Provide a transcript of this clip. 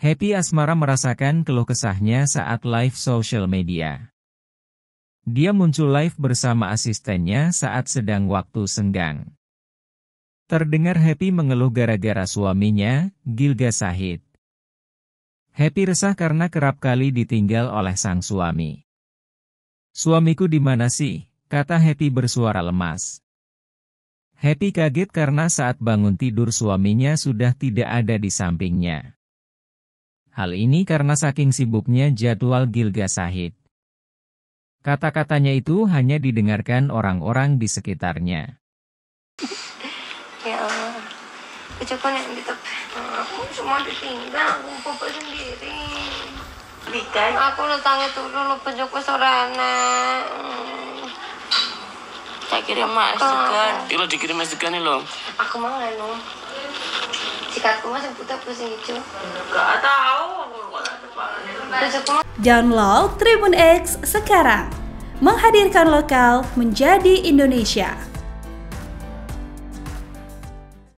Happy Asmara merasakan keluh kesahnya saat live social media. Dia muncul live bersama asistennya saat sedang waktu senggang. Terdengar Happy mengeluh gara-gara suaminya, Gilga Sahid. Happy resah karena kerap kali ditinggal oleh sang suami. Suamiku di mana sih? Kata Happy bersuara lemas. Happy kaget karena saat bangun tidur suaminya sudah tidak ada di sampingnya. Hal ini karena saking sibuknya jadwal Gilga Sahid. Kata-katanya itu hanya didengarkan orang-orang di sekitarnya. Ya Allah, ucapkan yang aku cuma ditinggal, aku bapak sendiri. Bikai. Aku nonton turun, lupa joko sorana saya kirim mas degan Tilo oh. iya, dikirim mas segan nih loh aku mau anu sikatku masih putih pusing hijau Gak tahu Download Tribun X sekarang menghadirkan lokal menjadi Indonesia.